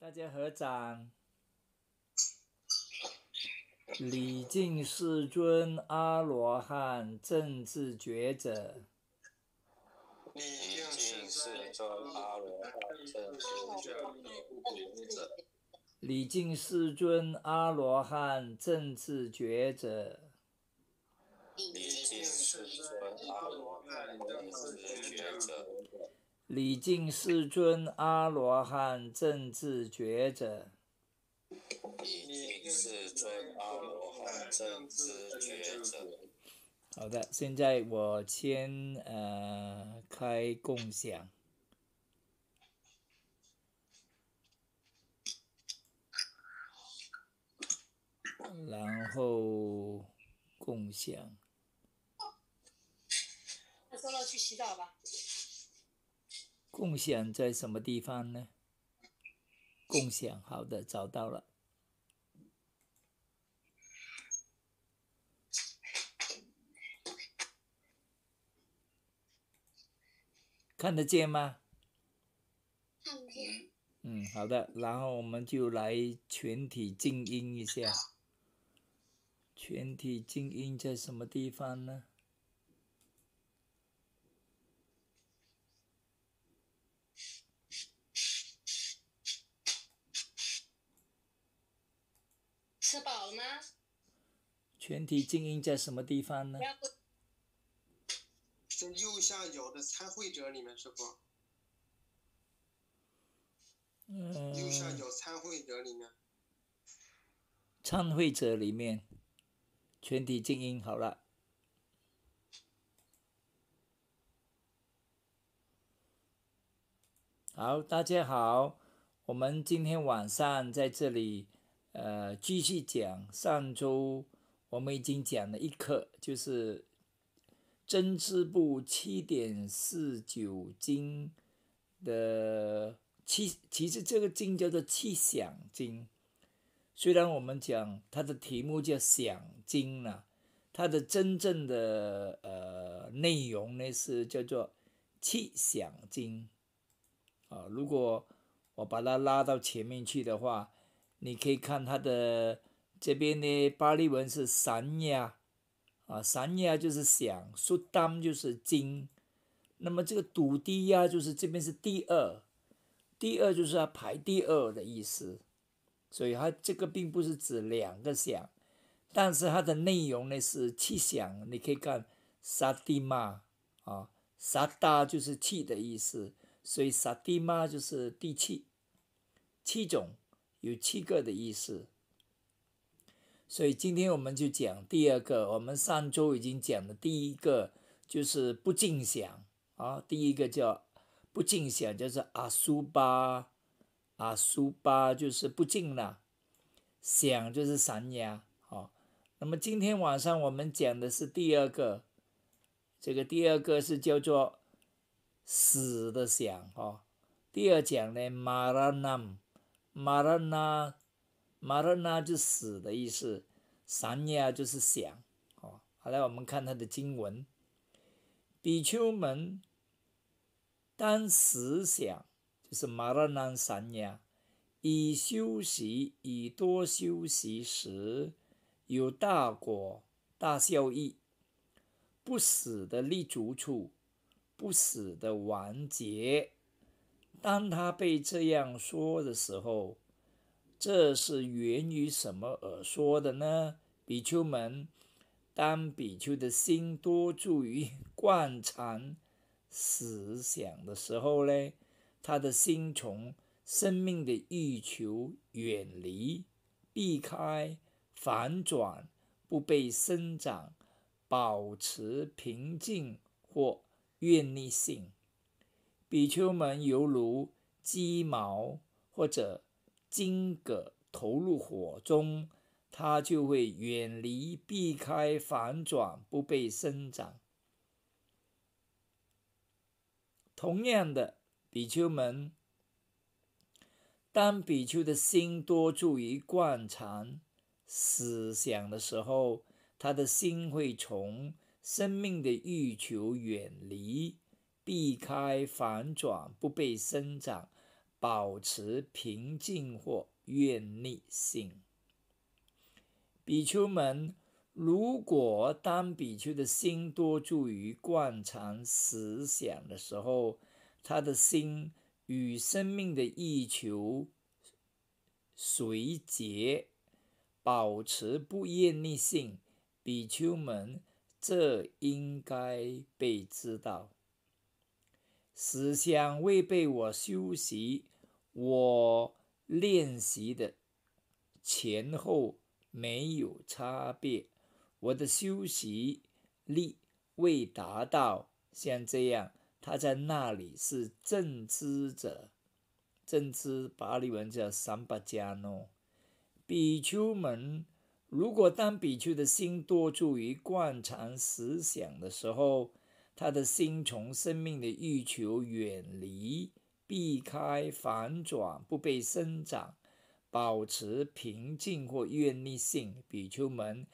大家合掌。李靖世尊阿罗汉正智觉者。世尊阿罗汉正智觉者。世尊阿罗汉正智觉者。礼敬世尊阿罗汉正智觉者。好的，现在我先呃开共享，然后共享。那说了去洗澡吧。共享在什么地方呢？共享好的找到了，看得见吗？看见。嗯，好的，然后我们就来全体静音一下。全体静音在什么地方呢？吃饱了吗？全体静音在什么地方呢？在右下角的参会者里面，是不？嗯。右下角参会者里面。参会者里面，全体静音好了。好，大家好，我们今天晚上在这里。呃，继续讲。上周我们已经讲了一课，就是《针织布七点四九斤的七，其实这个经叫做气响经，虽然我们讲它的题目叫响经呢，它的真正的呃内容呢是叫做气响经。啊，如果我把它拉到前面去的话。你可以看它的这边的巴利文是“三亚，啊，“三亚就是响，“苏丹”就是金，那么这个“笃低呀”就是这边是第二，第二就是要排第二的意思，所以它这个并不是指两个响，但是它的内容呢是气响。你可以看“沙蒂玛”啊，“沙达”就是气的意思，所以“沙蒂玛”就是地气，七种。有七个的意思，所以今天我们就讲第二个。我们上周已经讲的第一个，就是不尽想啊。第一个叫不尽想，就是阿苏巴，阿苏巴就是不尽了，想就是散压。好，那么今天晚上我们讲的是第二个，这个第二个是叫做死的想啊。第二讲呢，马拉南。马拉那，马拉那就死的意思，三亚就是想。哦，好来，我们看他的经文，比丘们当思想就是马拉那三亚，以休息，以多休息时，有大果大效益，不死的立足处，不死的完结。当他被这样说的时候，这是源于什么而说的呢？比丘们，当比丘的心多注于惯常思想的时候呢，他的心从生命的欲求远离、避开、反转、不被生长、保持平静或愿逆性。比丘们犹如鸡毛或者金戈投入火中，它就会远离、避开、反转，不被生长。同样的，比丘们，当比丘的心多注于惯常思想的时候，他的心会从生命的欲求远离。避开反转，不被生长，保持平静或愿逆性，比丘们。如果当比丘的心多注于惯常思想的时候，他的心与生命的欲求随结，保持不愿逆性，比丘们，这应该被知道。思想未被我修习，我练习的前后没有差别。我的修习力未达到像这样，他在那里是正知者，正知巴利文叫三巴加诺。比丘们，如果当比丘的心多注于惯常思想的时候，他的心从生命的欲求远离，避开反转，不被生长，保持平静或愿力性，比丘们，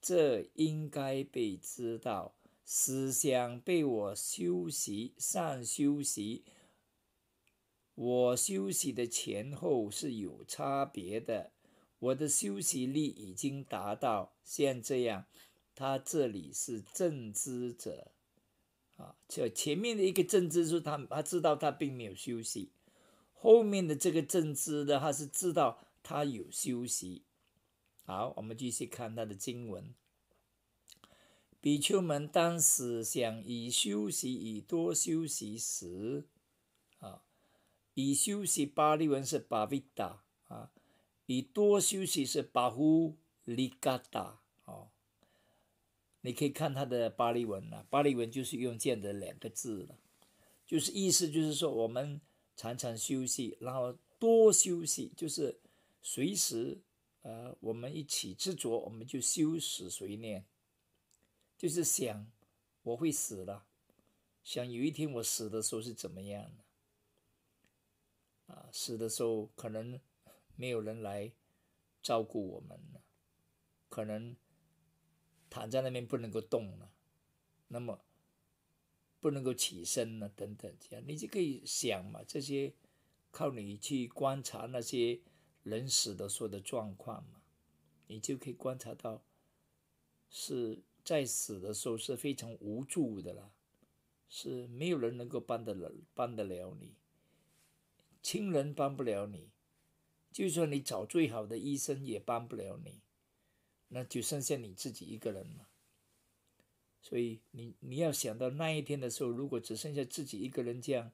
这应该被知道。思想被我休息，善休息，我休息的前后是有差别的。我的休息力已经达到，像这样，他这里是正知者。啊，这前面的一个正治是他他知道他并没有休息，后面的这个正治呢，他是知道他有休息。好，我们继续看他的经文。比丘们当时想以休息，以多休息时，啊，以休息巴利文是巴比达啊，以多休息是巴夫利嘎达。i t a 你可以看他的巴利文了，巴利文就是用“这样的两个字了，就是意思就是说我们常常休息，然后多休息，就是随时呃，我们一起执着，我们就休死随念，就是想我会死了，想有一天我死的时候是怎么样的，啊，死的时候可能没有人来照顾我们了，可能。躺在那边不能够动了，那么不能够起身了等等，这样你就可以想嘛，这些靠你去观察那些人死的时候的状况嘛，你就可以观察到是，在死的时候是非常无助的啦，是没有人能够帮得了、帮得了你，亲人帮不了你，就算你找最好的医生也帮不了你。那就剩下你自己一个人了，所以你你要想到那一天的时候，如果只剩下自己一个人这样，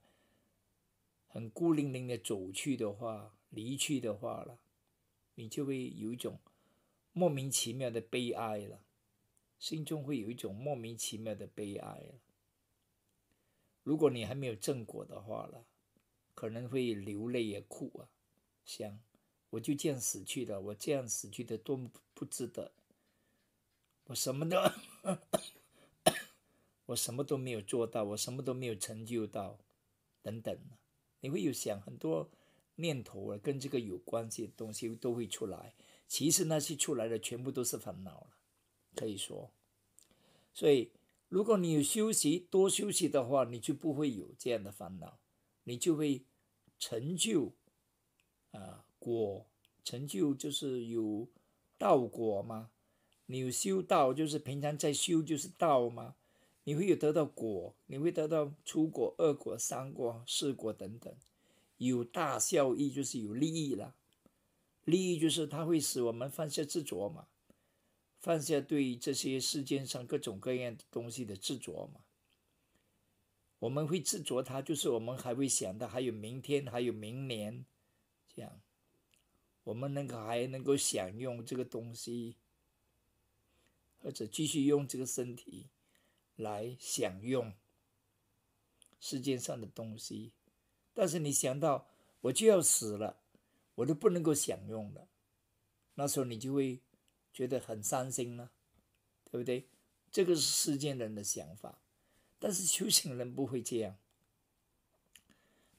很孤零零的走去的话，离去的话了，你就会有一种莫名其妙的悲哀了，心中会有一种莫名其妙的悲哀了。如果你还没有正果的话了，可能会流泪啊，哭啊，想。我就这样死去了，我这样死去的多么不值得！我什么都，我什么都没有做到，我什么都没有成就到，等等。你会有想很多念头啊，跟这个有关系的东西都会出来。其实那些出来的全部都是烦恼了，可以说。所以，如果你有休息，多休息的话，你就不会有这样的烦恼，你就会成就啊。果成就就是有道果嘛？你有修道，就是平常在修，就是道嘛？你会有得到果，你会得到初果、二果、三果、四果等等，有大效益，就是有利益了。利益就是它会使我们放下执着嘛，放下对这些世间上各种各样的东西的执着嘛。我们会执着它，就是我们还会想到还有明天，还有明年，这样。我们能够还能够享用这个东西，或者继续用这个身体来享用世间上的东西，但是你想到我就要死了，我都不能够享用了，那时候你就会觉得很伤心了，对不对？这个是世间人的想法，但是修行人不会这样，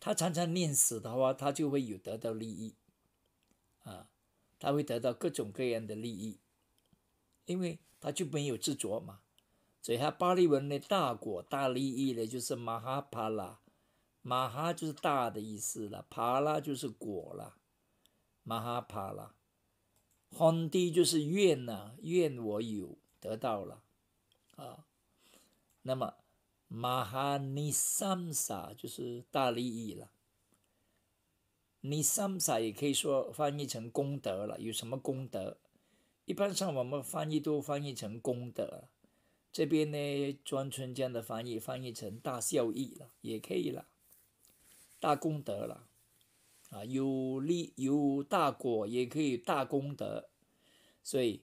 他常常念死的话，他就会有得到利益。啊，他会得到各种各样的利益，因为他就没有执着嘛。所以，他巴利文的大果大利益呢，就是马哈帕拉，马哈就是大的意思了，帕拉就是果了，马哈帕拉。皇帝就是愿呐，愿我有得到了啊。那么马哈尼萨萨就是大利益了。你三傻也可以说翻译成功德了。有什么功德？一般上我们翻译都翻译成功德。这边呢，庄春江的翻译翻译成大效益了，也可以了，大功德了。啊，有利有大果，也可以大功德。所以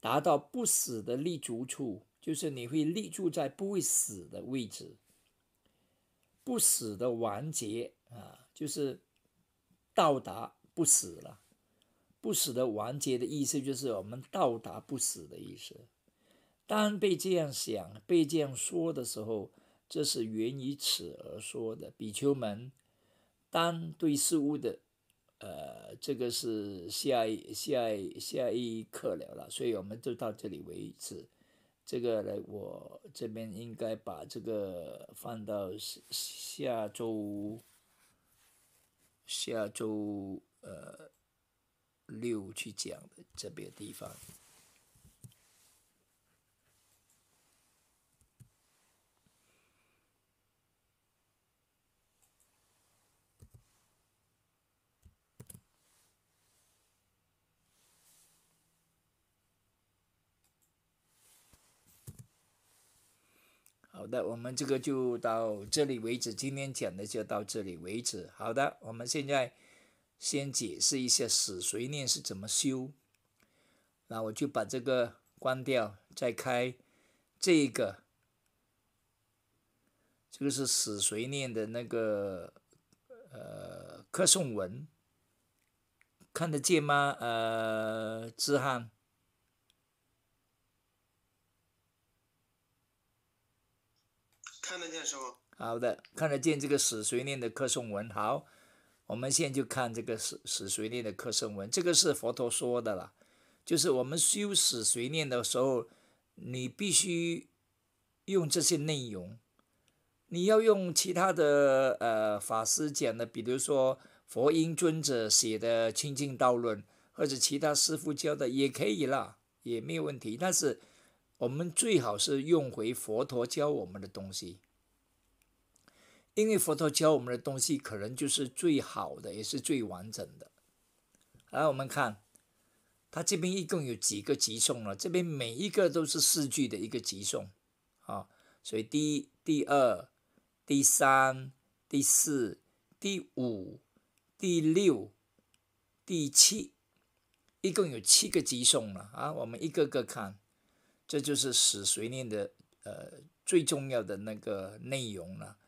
达到不死的立足处，就是你会立住在不会死的位置，不死的完结啊，就是。到达不死了，不死的完结的意思就是我们到达不死的意思。当被这样想、被这样说的时候，这是源于此而说的。比丘们，当对事物的，呃，这个是下一下一下一课了了，所以我们就到这里为止。这个呢，我这边应该把这个放到下下周。下周呃六去讲的这边地方。好的，我们这个就到这里为止。今天讲的就到这里为止。好的，我们现在先解释一下死随念是怎么修。那我就把这个关掉，再开这个。这个是死随念的那个呃客送文，看得见吗？呃，志汉。看得见是好的，看得见这个死随念的课颂文。好，我们现在就看这个死死随念的课颂文。这个是佛陀说的了，就是我们修死随念的时候，你必须用这些内容。你要用其他的呃法师讲的，比如说佛音尊者写的清净道论，或者其他师傅教的也可以了，也没有问题。但是我们最好是用回佛陀教我们的东西，因为佛陀教我们的东西可能就是最好的，也是最完整的。来，我们看，他这边一共有几个集诵了？这边每一个都是四句的一个集诵啊，所以第、一、第二、第三、第四、第五、第六、第七，一共有七个集诵了啊。我们一个个看。这就是《死随念》的呃最重要的那个内容了。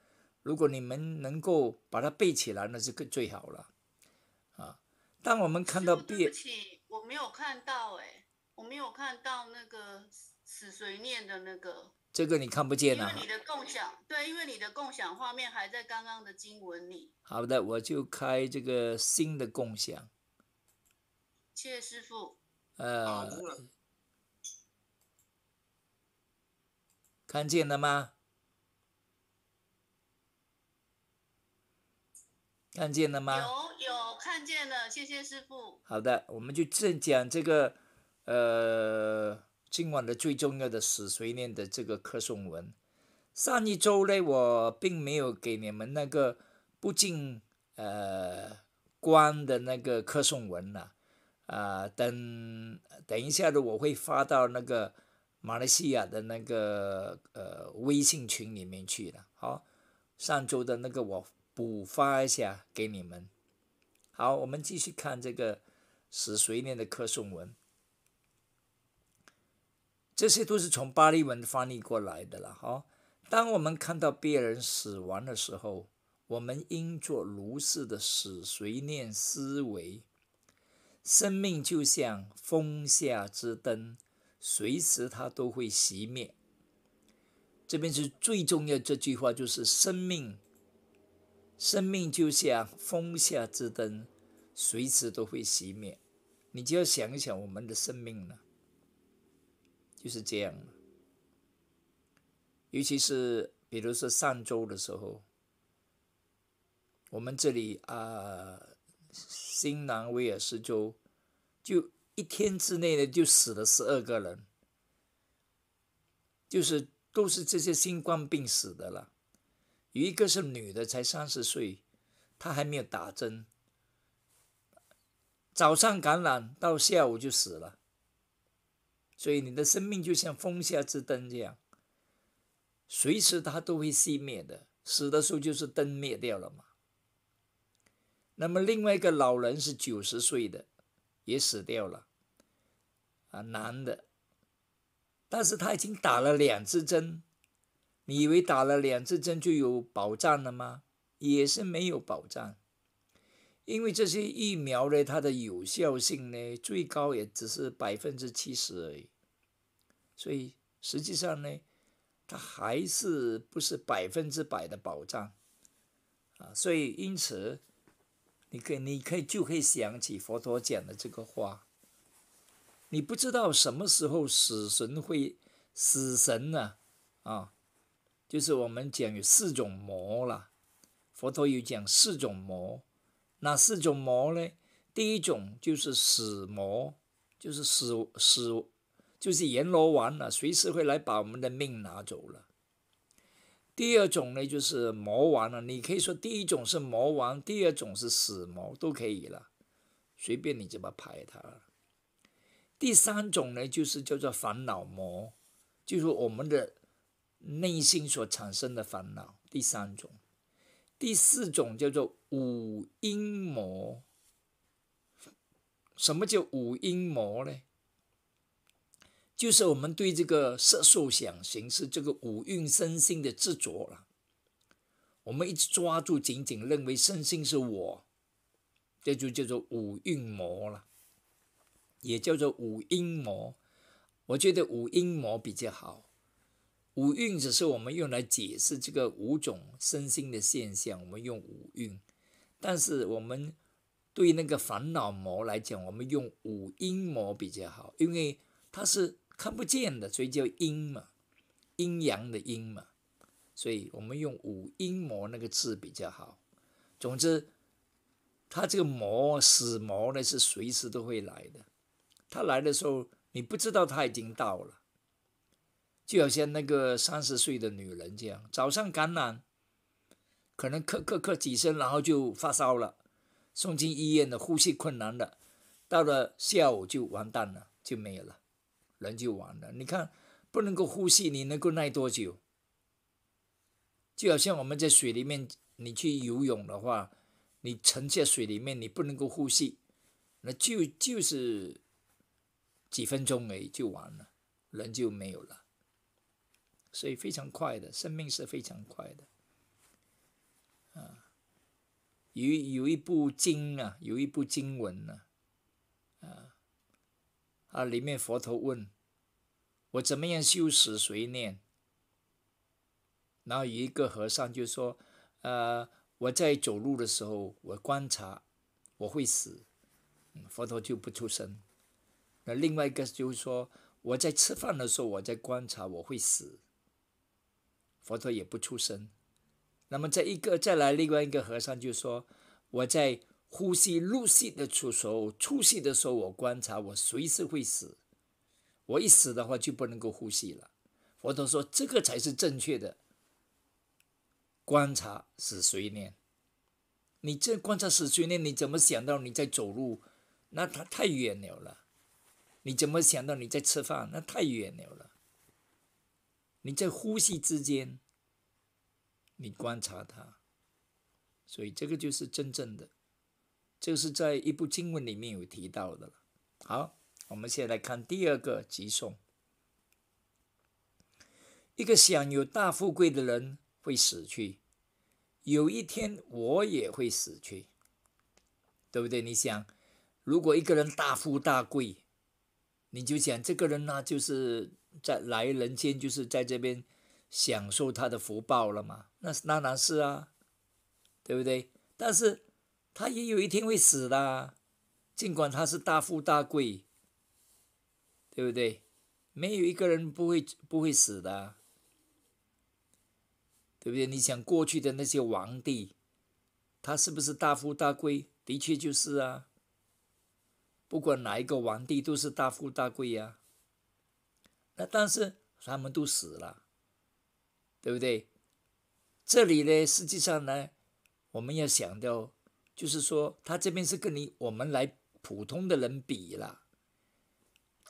如果你们能够把它背起来，那是更最好了。啊，当我们看到对不起，我没有看到哎，我没有看到那个《死随念》的那个。这个你看不见啊？因为你的共享对，因为你的共享画面还在刚刚的经文里。好的，我就开这个新的共享。谢谢师傅。呃。看见了吗？看见了吗？有有看见了，谢谢师傅。好的，我们就正讲这个，呃，今晚的最重要的死随念的这个课颂文。上一周呢，我并没有给你们那个不进呃关的那个课颂文了，啊，等等一下的我会发到那个。马来西亚的那个呃微信群里面去了，好，上周的那个我补发一下给你们。好，我们继续看这个死随念的科颂文，这些都是从巴利文翻译过来的了。哈，当我们看到别人死亡的时候，我们应做如是的死随念思维：，生命就像风下之灯。随时它都会熄灭。这边是最重要这句话，就是生命，生命就像风下之灯，随时都会熄灭。你就要想一想我们的生命呢，就是这样。尤其是比如说上周的时候，我们这里啊，新南威尔士州，就。一天之内呢，就死了十二个人，就是都是这些新冠病死的了。有一个是女的，才三十岁，她还没有打针，早上感染到下午就死了。所以你的生命就像风下之灯这样，随时它都会熄灭的，死的时候就是灯灭掉了嘛。那么另外一个老人是九十岁的。也死掉了，啊，男的，但是他已经打了两次针，你以为打了两次针就有保障了吗？也是没有保障，因为这些疫苗呢，它的有效性呢，最高也只是百分之七十而已，所以实际上呢，它还是不是百分之百的保障，啊，所以因此。你可，你可以就可以想起佛陀讲的这个话。你不知道什么时候死神会死神呢？啊，就是我们讲有四种魔了。佛陀有讲四种魔，哪四种魔呢？第一种就是死魔，就是死死，就是阎罗王啊，随时会来把我们的命拿走了。第二种呢，就是魔王了。你可以说第一种是魔王，第二种是死魔，都可以了，随便你怎么排它。第三种呢，就是叫做烦恼魔，就是我们的内心所产生的烦恼。第三种，第四种叫做五阴魔。什么叫五阴魔呢？就是我们对这个色、受、想、行、识这个五蕴身心的执着了。我们一直抓住，仅仅认为身心是我，这就叫做五蕴魔了，也叫做五阴魔。我觉得五阴魔比较好。五蕴只是我们用来解释这个五种身心的现象，我们用五蕴。但是我们对那个烦恼魔来讲，我们用五阴魔比较好，因为它是。看不见的，所以叫阴嘛，阴阳的阴嘛，所以我们用五阴魔那个字比较好。总之，他这个魔死魔呢是随时都会来的，他来的时候你不知道他已经到了，就好像那个三十岁的女人这样，早上感染，可能咳咳咳几声，然后就发烧了，送进医院的呼吸困难了，到了下午就完蛋了，就没有了。人就完了，你看，不能够呼吸，你能够耐多久？就好像我们在水里面，你去游泳的话，你沉在水里面，你不能够呼吸，那就就是几分钟而已就完了，人就没有了。所以非常快的，生命是非常快的。啊，有有一部经啊，有一部经文呢。啊！里面佛陀问我怎么样修持随念。然后有一个和尚就说：“呃，我在走路的时候，我观察我会死。”佛陀就不出声。那另外一个就是说，我在吃饭的时候，我在观察我会死。佛陀也不出声。那么再一个，再来另外一个和尚就说：“我在。”呼吸入息的时候，出息的时候，我观察，我随时会死。我一死的话，就不能够呼吸了。佛陀说：“这个才是正确的观察，是随念。你这观察是随念，你怎么想到你在走路？那它太远了了。你怎么想到你在吃饭？那太远了了。你在呼吸之间，你观察它，所以这个就是真正的。”就是在一部经文里面有提到的了。好，我们在来看第二个集送。一个享有大富贵的人会死去，有一天我也会死去，对不对？你想，如果一个人大富大贵，你就想这个人呢，就是在来人间，就是在这边享受他的福报了嘛？那是那当然是啊，对不对？但是。他也有一天会死的，尽管他是大富大贵，对不对？没有一个人不会不会死的，对不对？你想过去的那些皇帝，他是不是大富大贵？的确就是啊。不管哪一个皇帝都是大富大贵呀。那但是他们都死了，对不对？这里呢，实际上呢，我们要想到。就是说，他这边是跟你我们来普通的人比了，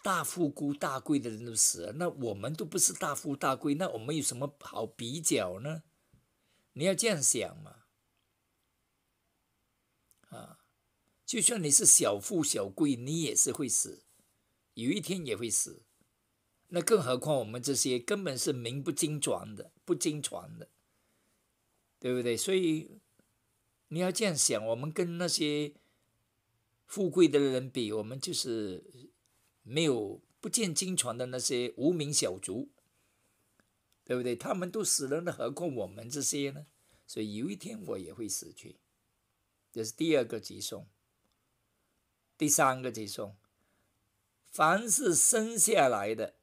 大富姑大贵的人都死了，那我们都不是大富大贵，那我们有什么好比较呢？你要这样想嘛，啊，就算你是小富小贵，你也是会死，有一天也会死，那更何况我们这些根本是名不经传的，不经传的，对不对？所以。你要这样想：我们跟那些富贵的人比，我们就是没有不见经传的那些无名小卒，对不对？他们都死了，那何况我们这些呢？所以有一天我也会死去。这是第二个集送。第三个集送，凡是生下来的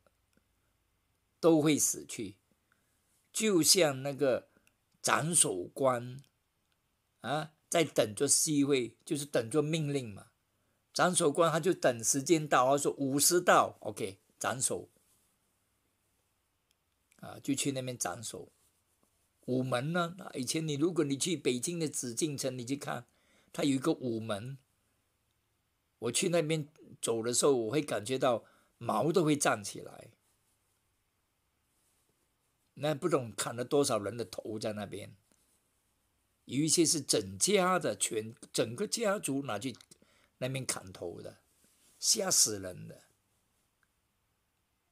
都会死去，就像那个斩首官。啊，在等着机会，就是等着命令嘛。斩首官他就等时间到，他说五十到，OK，斩首。啊，就去那边斩首。午门呢？以前你如果你去北京的紫禁城，你去看，它有一个午门。我去那边走的时候，我会感觉到毛都会站起来。那不懂砍了多少人的头在那边。有一些是整家的，全整个家族拿去那边砍头的，吓死人的。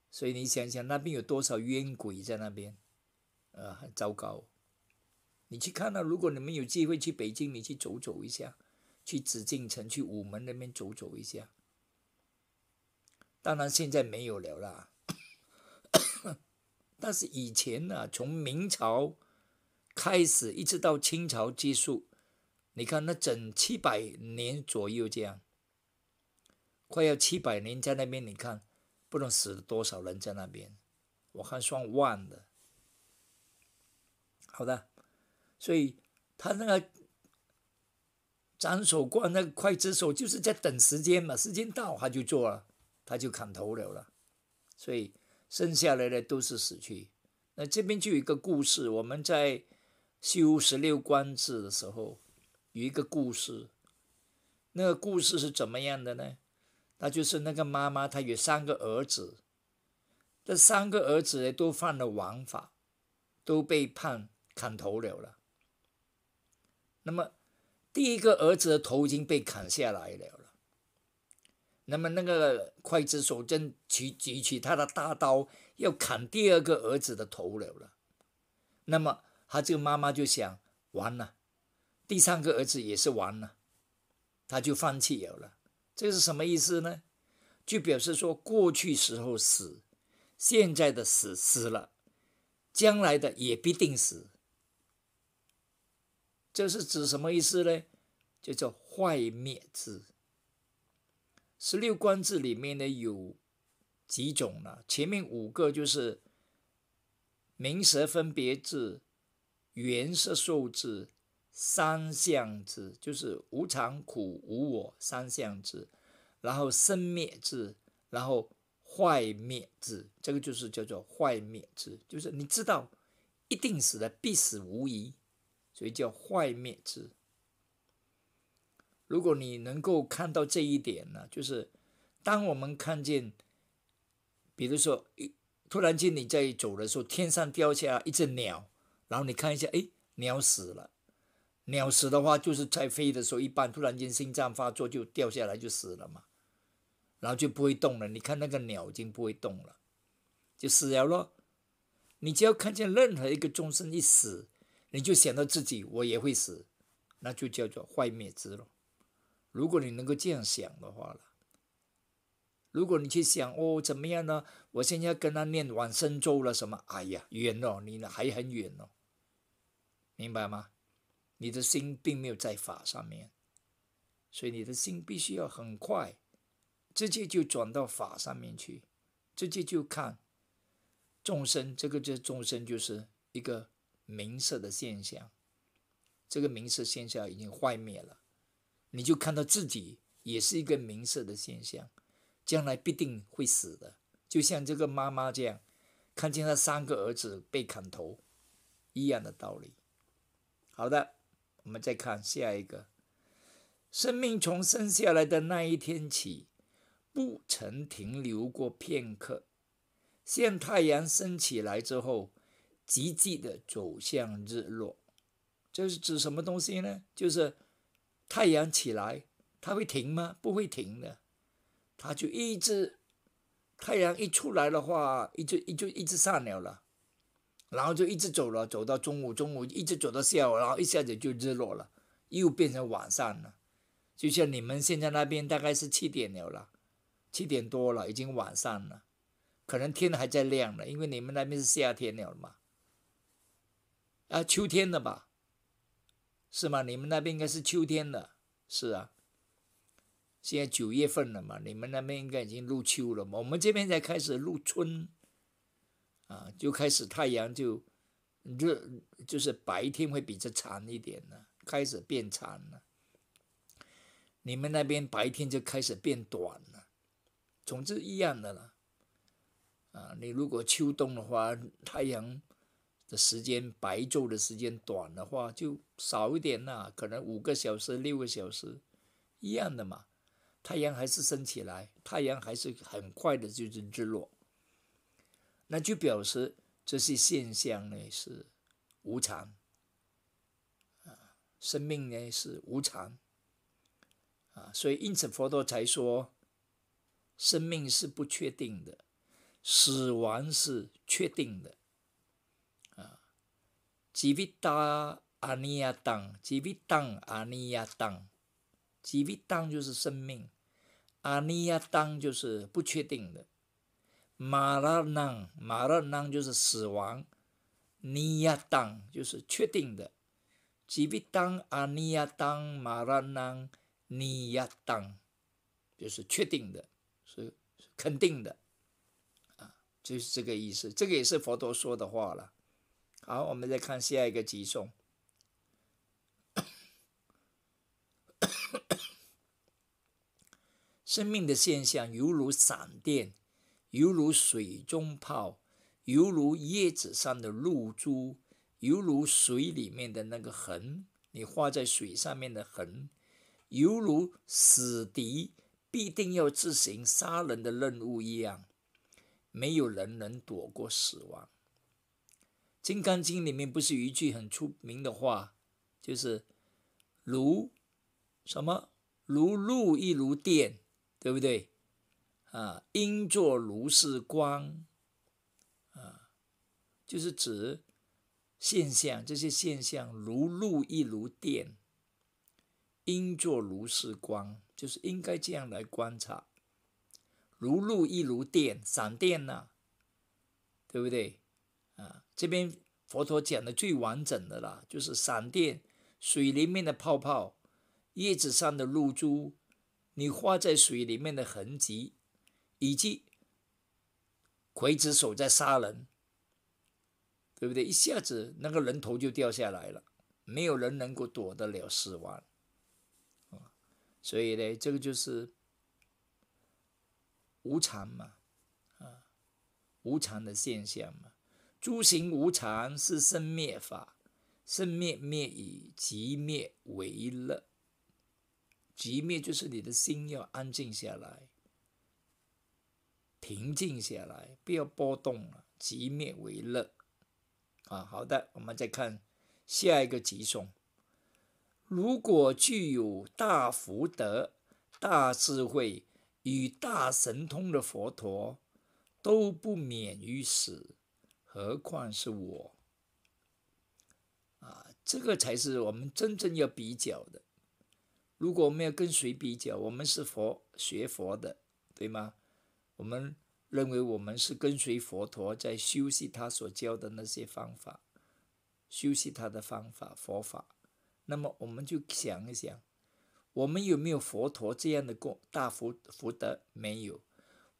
所以你想想，那边有多少冤鬼在那边？呃，糟糕。你去看到，如果你们有机会去北京，你去走走一下，去紫禁城，去午门那边走走一下。当然现在没有了啦，但是以前呢，从明朝。开始一直到清朝结束，你看那整七百年左右这样，快要七百年，在那边你看，不能死多少人在那边，我看算万的。好的，所以他那个斩首官，那个刽子手就是在等时间嘛，时间到他就做了，他就砍头了了。所以剩下来的都是死去。那这边就有一个故事，我们在。修十六观志的时候，有一个故事。那个故事是怎么样的呢？那就是那个妈妈，她有三个儿子。这三个儿子嘞，都犯了王法，都被判砍头了了。那么，第一个儿子的头已经被砍下来了了。那么，那个刽子手正举举起他的大刀，要砍第二个儿子的头了了。那么。他这个妈妈就想完了，第三个儿子也是完了，他就放弃有了。这是什么意思呢？就表示说，过去时候死，现在的死死了，将来的也必定死。这是指什么意思呢？就叫坏灭字。十六观字里面呢有几种呢？前面五个就是名、舌、分别字。原色受制，三相制就是无常、苦、无我三相制，然后生灭制，然后坏灭制，这个就是叫做坏灭制，就是你知道一定死的，必死无疑，所以叫坏灭制。如果你能够看到这一点呢，就是当我们看见，比如说一突然间你在走的时候，天上掉下一只鸟。然后你看一下，哎，鸟死了。鸟死的话，就是在飞的时候，一般突然间心脏发作就掉下来就死了嘛。然后就不会动了。你看那个鸟已经不会动了，就死了咯。你只要看见任何一个众生一死，你就想到自己我也会死，那就叫做坏灭之了。如果你能够这样想的话了，如果你去想哦怎么样呢？我现在跟他念往生咒了什么？哎呀，远哦，你呢还很远哦。明白吗？你的心并没有在法上面，所以你的心必须要很快，直接就转到法上面去，直接就看众生。这个这众生，就是一个名色的现象。这个名色现象已经坏灭了，你就看到自己也是一个名色的现象，将来必定会死的。就像这个妈妈这样，看见她三个儿子被砍头一样的道理。好的，我们再看下一个。生命从生下来的那一天起，不曾停留过片刻，像太阳升起来之后，急急的走向日落。这是指什么东西呢？就是太阳起来，它会停吗？不会停的，它就一直。太阳一出来的话，就就一直上了了。然后就一直走了，走到中午，中午一直走到下午，然后一下子就日落了，又变成晚上了。就像你们现在那边大概是七点了啦，七点多了，已经晚上了，可能天还在亮呢，因为你们那边是夏天了嘛。啊，秋天了吧？是吗？你们那边应该是秋天的，是啊。现在九月份了嘛，你们那边应该已经入秋了嘛，我们这边才开始入春。啊，就开始太阳就热，就是白天会比较长一点了，开始变长了。你们那边白天就开始变短了，总之一样的了。啊，你如果秋冬的话，太阳的时间白昼的时间短的话，就少一点啦，可能五个小时、六个小时，一样的嘛。太阳还是升起来，太阳还是很快的，就是日落。那就表示这些现象呢是无常，啊，生命呢是无常，啊，所以因此佛陀才说，生命是不确定的，死亡是确定的，啊 j i v i t 亚当，n i 当 a t 亚当，g j 当就是生命 a n 亚当就是不确定的。马拉囊，马拉囊就是死亡；尼亚当就是确定的。吉比当阿尼亚当马拉囊尼亚当，就是确定的，是肯定的啊，就是这个意思。这个也是佛陀说的话了。好，我们再看下一个集诵：生命的现象犹如闪电。犹如水中泡，犹如叶子上的露珠，犹如水里面的那个痕，你画在水上面的痕，犹如死敌必定要执行杀人的任务一样，没有人能躲过死亡。《金刚经》里面不是有一句很出名的话，就是如什么如露亦如电，对不对？啊！应作如是观，啊，就是指现象，这些现象如露亦如电，应作如是观，就是应该这样来观察。如露亦如电，闪电呐，对不对？啊，这边佛陀讲的最完整的啦，就是闪电、水里面的泡泡、叶子上的露珠、你画在水里面的痕迹。以及刽子手在杀人，对不对？一下子那个人头就掉下来了，没有人能够躲得了死亡。所以呢，这个就是无常嘛，啊，无常的现象嘛。诸行无常是生灭法，生灭灭已，即灭为乐。即灭就是你的心要安静下来。平静下来，不要波动了，即灭为乐，啊，好的，我们再看下一个偈颂。如果具有大福德、大智慧与大神通的佛陀都不免于死，何况是我？啊，这个才是我们真正要比较的。如果我们要跟谁比较？我们是佛学佛的，对吗？我们。认为我们是跟随佛陀在修习他所教的那些方法，修习他的方法佛法。那么我们就想一想，我们有没有佛陀这样的过大福福德？没有。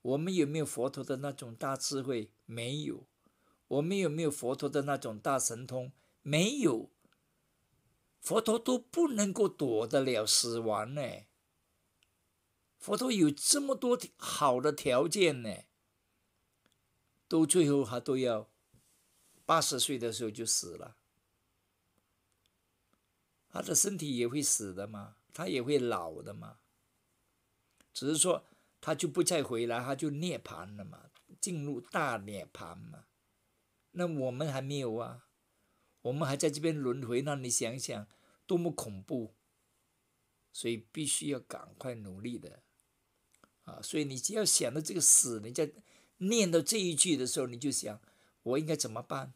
我们有没有佛陀的那种大智慧？没有。我们有没有佛陀的那种大神通？没有。佛陀都不能够躲得了死亡呢？佛陀有这么多好的条件呢？都最后他都要八十岁的时候就死了，他的身体也会死的嘛，他也会老的嘛，只是说他就不再回来，他就涅槃了嘛，进入大涅槃嘛。那我们还没有啊，我们还在这边轮回，那你想想多么恐怖，所以必须要赶快努力的啊！所以你只要想到这个死，人家。念到这一句的时候，你就想：我应该怎么办？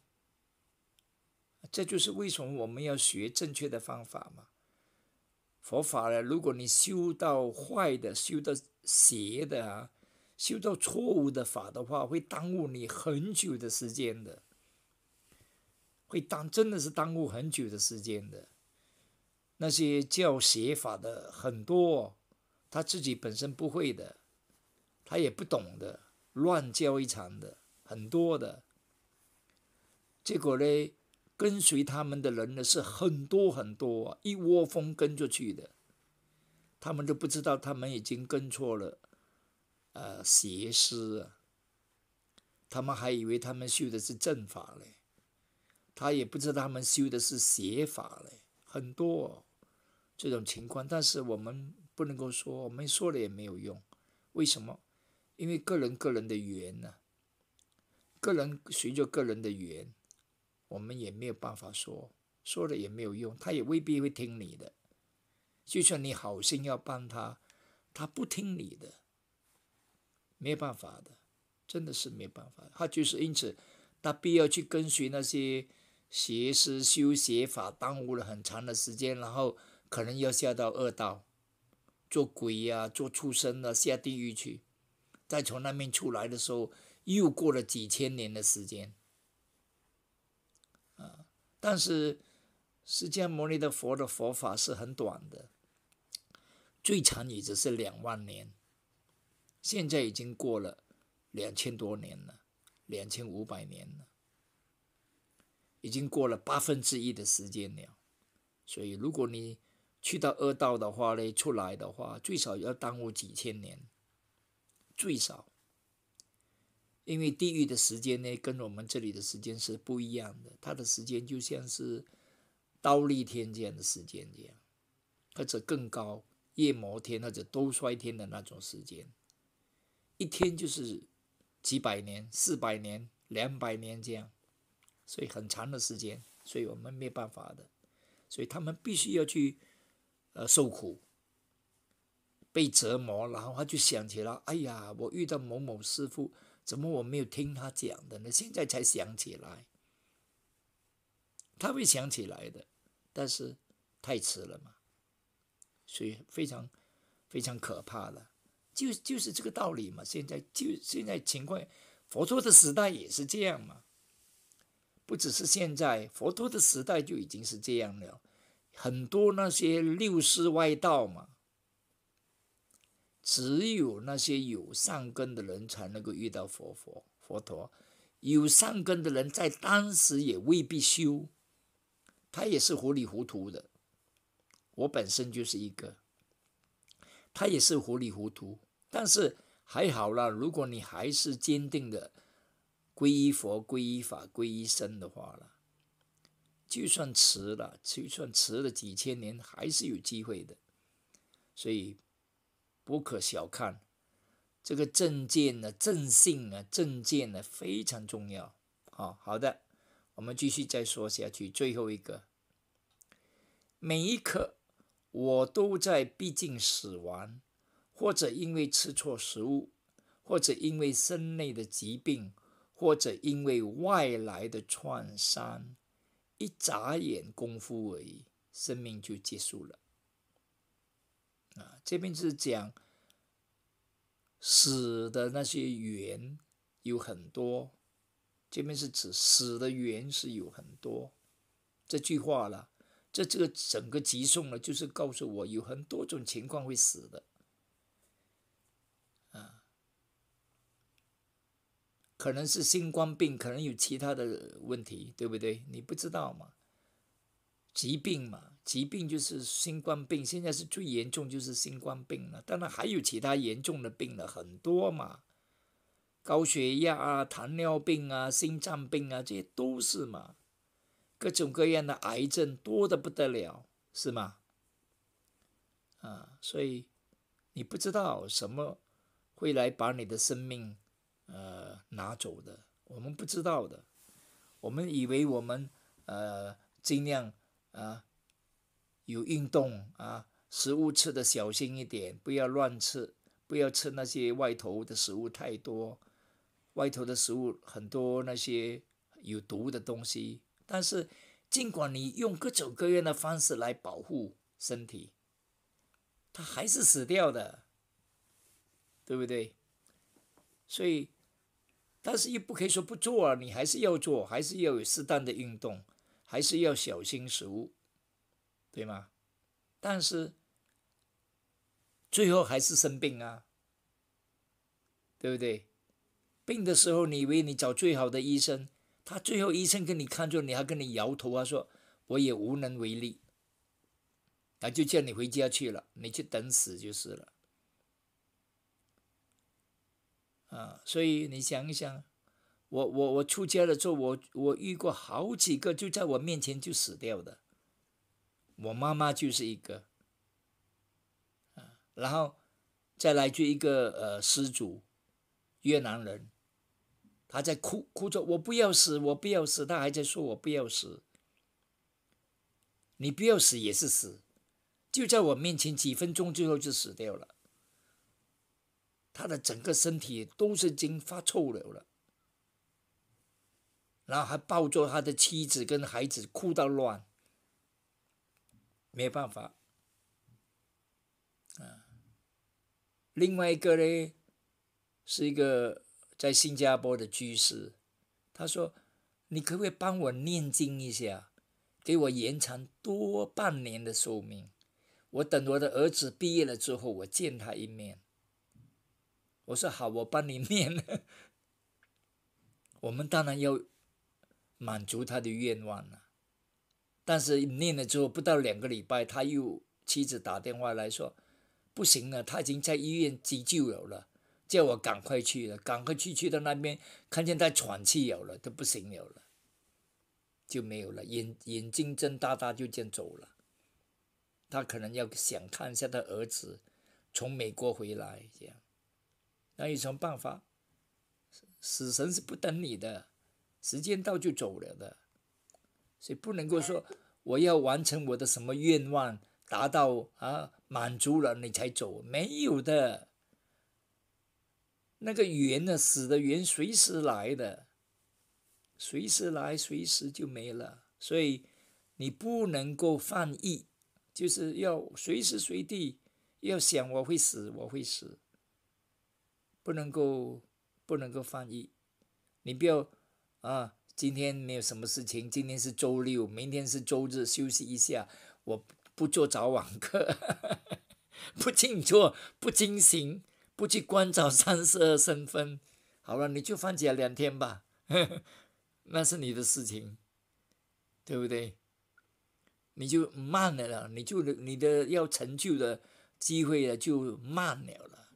这就是为什么我们要学正确的方法嘛。佛法呢，如果你修到坏的、修到邪的啊，修到错误的法的话，会耽误你很久的时间的，会耽真的是耽误很久的时间的。那些教邪法的很多，他自己本身不会的，他也不懂的。乱交一场的很多的，结果呢，跟随他们的人呢是很多很多，一窝蜂跟着去的，他们都不知道他们已经跟错了，啊，邪师啊，他们还以为他们修的是正法嘞，他也不知道他们修的是邪法嘞，很多这种情况，但是我们不能够说，我们说了也没有用，为什么？因为个人个人的缘呢，个人随着个人的缘，我们也没有办法说，说了也没有用，他也未必会听你的。就算你好心要帮他，他不听你的，没有办法的，真的是没办法。他就是因此，他必要去跟随那些邪师修邪法，耽误了很长的时间，然后可能要下到恶道，做鬼呀，做畜生啊，下地狱去。再从那边出来的时候，又过了几千年的时间，啊！但是释迦牟尼的佛的佛法是很短的，最长也只是两万年。现在已经过了两千多年了，两千五百年了，已经过了八分之一的时间了。所以，如果你去到恶道的话呢，出来的话，最少要耽误几千年。最少，因为地狱的时间呢，跟我们这里的时间是不一样的。它的时间就像是刀立天这样的时间这样，或者更高夜摩天或者都衰天的那种时间，一天就是几百年、四百年、两百年这样，所以很长的时间，所以我们没办法的，所以他们必须要去呃受苦。被折磨，然后他就想起来了。哎呀，我遇到某某师傅，怎么我没有听他讲的呢？现在才想起来，他会想起来的，但是太迟了嘛，所以非常非常可怕了，就就是这个道理嘛。现在就现在情况，佛陀的时代也是这样嘛，不只是现在，佛陀的时代就已经是这样了，很多那些六师外道嘛。只有那些有善根的人才能够遇到佛佛佛陀有善根的人在当时也未必修，他也是糊里糊涂的。我本身就是一个，他也是糊里糊涂。但是还好啦。如果你还是坚定的皈依佛、皈依法、皈依僧的话啦，就算迟了，就算迟了几千年，还是有机会的。所以。不可小看这个正见呢，正性啊，正见呢非常重要啊。好的，我们继续再说下去。最后一个，每一刻我都在逼近死亡，或者因为吃错食物，或者因为身内的疾病，或者因为外来的创伤，一眨眼功夫而已，生命就结束了。啊，这边是讲死的那些缘有很多，这边是指死的缘是有很多，这句话了，这这个整个集诵了，就是告诉我有很多种情况会死的，啊，可能是新冠病可能有其他的问题，对不对？你不知道嘛，疾病嘛。疾病就是新冠病现在是最严重，就是新冠病了。当然还有其他严重的病了，很多嘛，高血压啊、糖尿病啊、心脏病啊，这些都是嘛，各种各样的癌症多的不得了，是吗？啊，所以你不知道什么会来把你的生命呃拿走的，我们不知道的，我们以为我们呃尽量啊。有运动啊，食物吃的小心一点，不要乱吃，不要吃那些外头的食物太多。外头的食物很多，那些有毒的东西。但是，尽管你用各种各样的方式来保护身体，他还是死掉的，对不对？所以，但是又不可以说不做啊，你还是要做，还是要有适当的运动，还是要小心食物。对吗？但是最后还是生病啊，对不对？病的时候，你以为你找最好的医生，他最后医生给你看住，你还跟你摇头啊，说我也无能为力，他就叫你回家去了，你去等死就是了。啊，所以你想一想，我我我出家了之后，我我遇过好几个，就在我面前就死掉的。我妈妈就是一个，啊，然后再来就一个呃失主，越南人，他在哭，哭着我不要死，我不要死，他还在说，我不要死，你不要死也是死，就在我面前几分钟之后就死掉了，他的整个身体都是已经发臭了，然后还抱着他的妻子跟孩子哭到乱。没办法，啊，另外一个呢，是一个在新加坡的居士，他说：“你可不可以帮我念经一下，给我延长多半年的寿命？我等我的儿子毕业了之后，我见他一面。”我说：“好，我帮你念。”我们当然要满足他的愿望了。但是念了之后，不到两个礼拜，他又妻子打电话来说，不行了，他已经在医院急救有了，叫我赶快去了，赶快去，去到那边看见他喘气有了，他不行有了，就没有了，眼眼睛睁大大就这样走了。他可能要想看一下他儿子从美国回来这样，那有什么办法？死神是不等你的，时间到就走了的。所以不能够说我要完成我的什么愿望，达到啊满足了你才走，没有的。那个缘呢，死的缘随时来的，随时来，随时就没了。所以你不能够犯意，就是要随时随地要想我会死，我会死，不能够不能够犯意，你不要啊。今天没有什么事情，今天是周六，明天是周日，休息一下，我不做早晚课，不静坐，不精行，不去关照三十二身分。好了，你就放假两天吧，那是你的事情，对不对？你就慢了了，你就你的要成就的机会了就慢了了，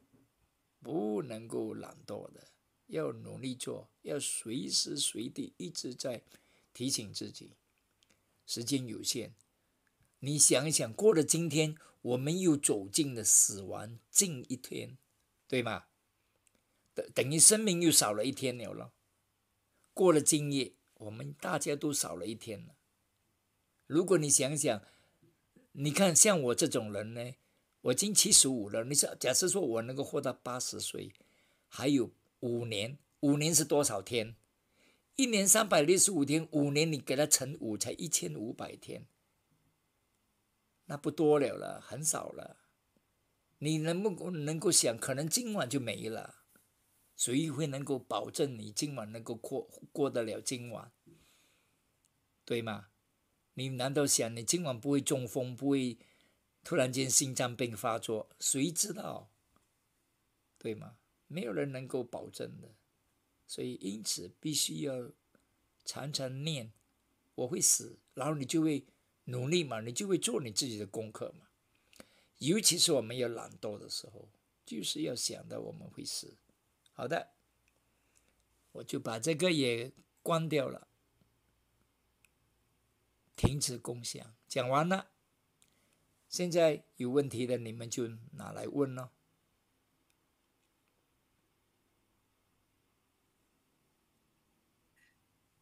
不能够懒惰的。要努力做，要随时随地一直在提醒自己。时间有限，你想一想，过了今天，我们又走进了死亡近一天，对吗？等等于生命又少了一天了了。过了今夜，我们大家都少了一天了。如果你想想，你看像我这种人呢，我经七十五了。你想，假设说我能够活到八十岁，还有？五年，五年是多少天？一年三百六十五天，五年你给他乘五，才一千五百天，那不多了了，很少了。你能不能够想，可能今晚就没了？谁会能够保证你今晚能够过过得了今晚？对吗？你难道想你今晚不会中风，不会突然间心脏病发作？谁知道？对吗？没有人能够保证的，所以因此必须要常常念：“我会死。”然后你就会努力嘛，你就会做你自己的功课嘛。尤其是我们要懒惰的时候，就是要想到我们会死。好的，我就把这个也关掉了，停止共享，讲完了。现在有问题的你们就拿来问了。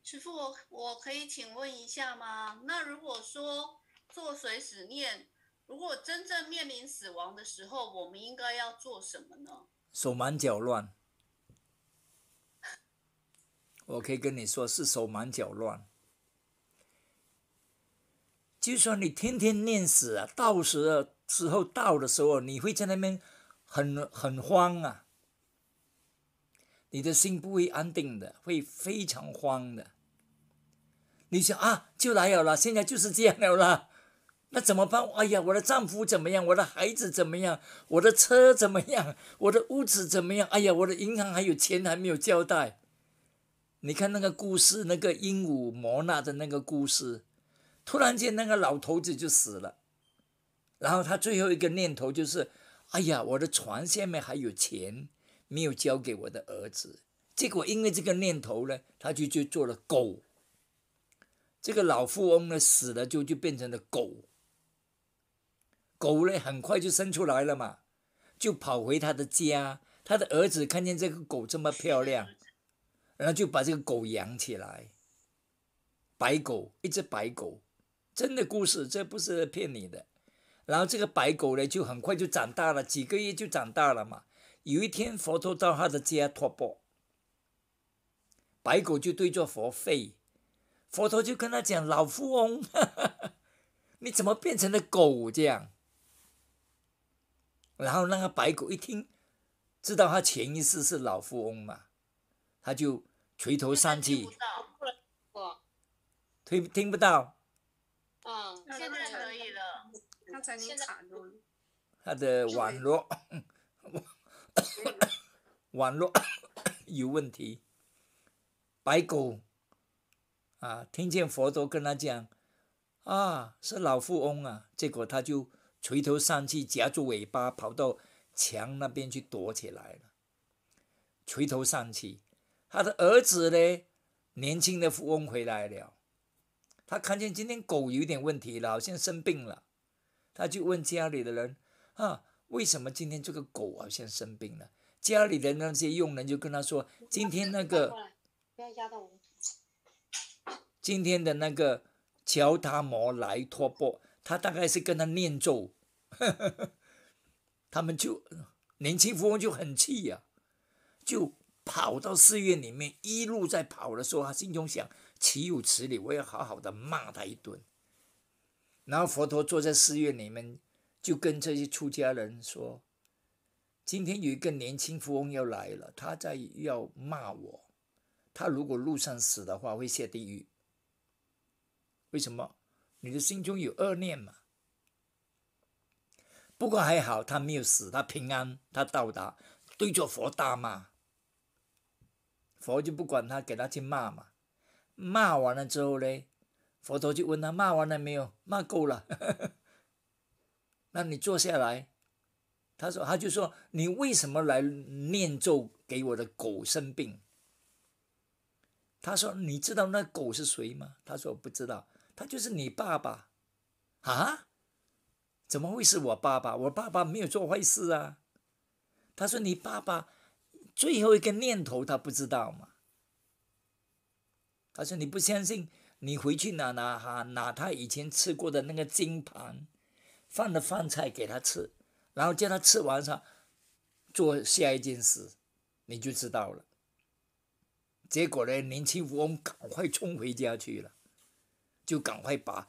师傅，我可以请问一下吗？那如果说做随死念，如果真正面临死亡的时候，我们应该要做什么呢？手忙脚乱。我可以跟你说，是手忙脚乱。就算你天天念死啊，到时时候到的时候，你会在那边很很慌啊，你的心不会安定的，会非常慌的。你想啊，就来有了，现在就是这样了啦。那怎么办？哎呀，我的丈夫怎么样？我的孩子怎么样？我的车怎么样？我的屋子怎么样？哎呀，我的银行还有钱还没有交代。你看那个故事，那个鹦鹉摩纳的那个故事，突然间那个老头子就死了，然后他最后一个念头就是，哎呀，我的床下面还有钱没有交给我的儿子，结果因为这个念头呢，他就就做了狗。这个老富翁呢死了，就就变成了狗。狗呢很快就生出来了嘛，就跑回他的家。他的儿子看见这个狗这么漂亮，然后就把这个狗养起来。白狗，一只白狗，真的故事，这不是骗你的。然后这个白狗呢就很快就长大了，几个月就长大了嘛。有一天佛陀到他的家托钵，白狗就对着佛吠。佛陀就跟他讲：“老富翁，你怎么变成了狗这样？”然后那个白狗一听，知道他前一世是老富翁嘛，他就垂头丧气。听不到。听不到。现在可以了。刚才你卡住他的网络，网络有问题。白狗。啊，听见佛陀跟他讲，啊，是老富翁啊，结果他就垂头丧气，夹住尾巴跑到墙那边去躲起来了。垂头丧气，他的儿子呢，年轻的富翁回来了，他看见今天狗有点问题了，好像生病了，他就问家里的人，啊，为什么今天这个狗好像生病了？家里的那些佣人就跟他说，今天那个，不要压到我。今天的那个乔达摩来托波，他大概是跟他念咒，他们就年轻富翁就很气呀，就跑到寺院里面，一路在跑的时候，他心中想：岂有此理！我要好好的骂他一顿。然后佛陀坐在寺院里面，就跟这些出家人说：今天有一个年轻富翁要来了，他在要骂我，他如果路上死的话，会下地狱。为什么？你的心中有恶念嘛？不过还好，他没有死，他平安，他到达，对着佛大骂，佛就不管他，给他去骂嘛。骂完了之后呢，佛陀就问他：骂完了没有？骂够了？那你坐下来。他说：他就说你为什么来念咒给我的狗生病？他说：你知道那狗是谁吗？他说：不知道。他就是你爸爸，啊？怎么会是我爸爸？我爸爸没有做坏事啊！他说你爸爸最后一个念头他不知道嘛？他说你不相信，你回去拿拿哈拿他以前吃过的那个金盘，放的饭菜给他吃，然后叫他吃完上做下一件事，你就知道了。结果呢，年轻富翁赶快冲回家去了。就赶快把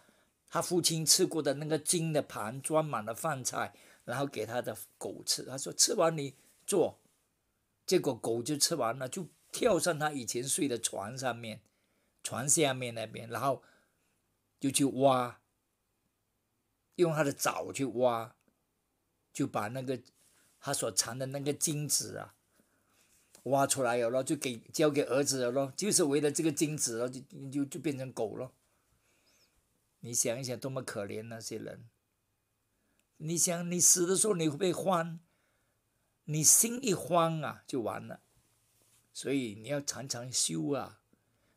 他父亲吃过的那个金的盘装满了饭菜，然后给他的狗吃。他说：“吃完你坐。”结果狗就吃完了，就跳上他以前睡的床上面，床下面那边，然后就去挖，用他的爪去挖，就把那个他所藏的那个金子啊挖出来了咯，就给交给儿子了咯，就是为了这个金子咯，就就就变成狗了。你想一想，多么可怜那些人！你想，你死的时候你会慌，你心一慌啊，就完了。所以你要常常修啊，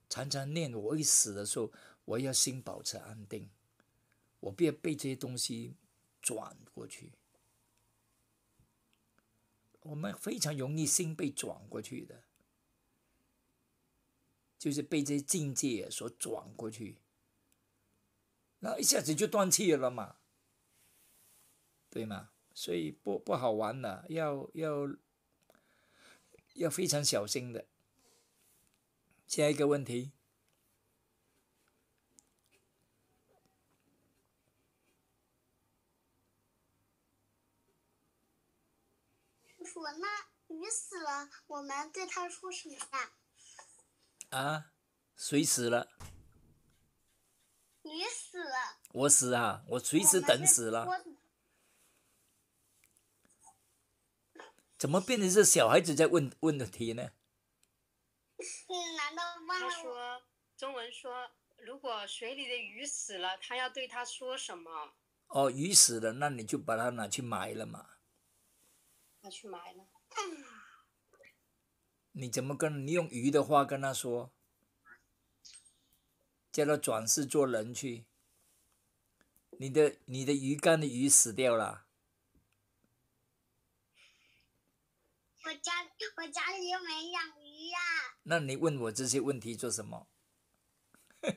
常常念：我一死的时候，我要心保持安定，我不要被这些东西转过去。我们非常容易心被转过去的，就是被这些境界所转过去。然后一下子就断气了嘛，对吗？所以不不好玩了，要要要非常小心的。下一个问题，我那鱼死了，我们对它说什么呀？啊，谁死了？鱼死了，我死啊！我随时等死了。怎么变成是小孩子在问问的题呢？你难道忘了？说中文说，如果水里的鱼死了，他要对他说什么？哦，鱼死了，那你就把它拿去埋了嘛。拿去埋了。你怎么跟？你用鱼的话跟他说？叫他转世做人去。你的你的鱼缸的鱼死掉了。我家我家里又没养鱼呀。那你问我这些问题做什么？就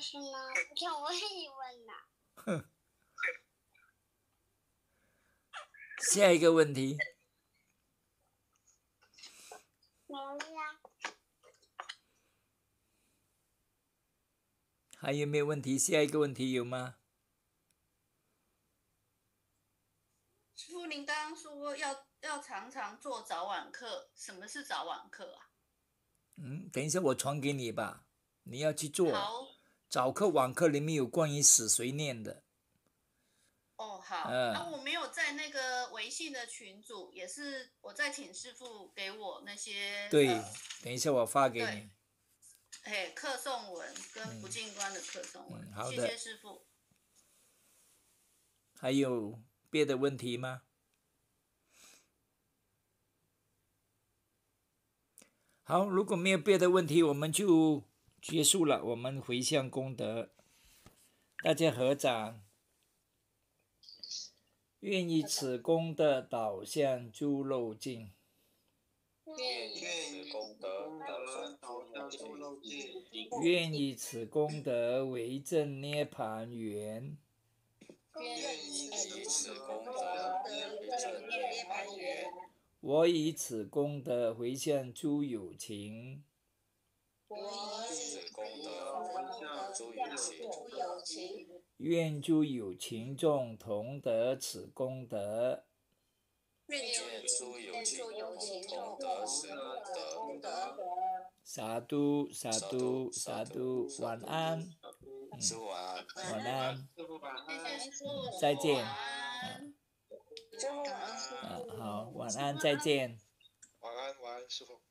是呢，想问问呢。下一个问题。还有没有问题？下一个问题有吗？师傅，您刚刚说要要常常做早晚课，什么是早晚课啊？嗯，等一下我传给你吧，你要去做。好。早课晚课里面有关于死谁念的？哦，好。嗯。那我没有在那个微信的群组，也是我在请师傅给我那些。对，等一下我发给你。哎，课送文跟不进观的课送文，谢谢师傅。还有别的问题吗？好，如果没有别的问题，我们就结束了。我们回向功德，大家合掌，愿以此功德，导向诸漏尽。愿以此功德，愿以此功德为证，涅盘缘。我以此功德回向诸有情。愿诸有情众同得此功德。愿界诸有情同得功德。沙都沙都沙都，晚安，晚安，再见，啊，好，晚安，再见。晚安，晚安，师傅。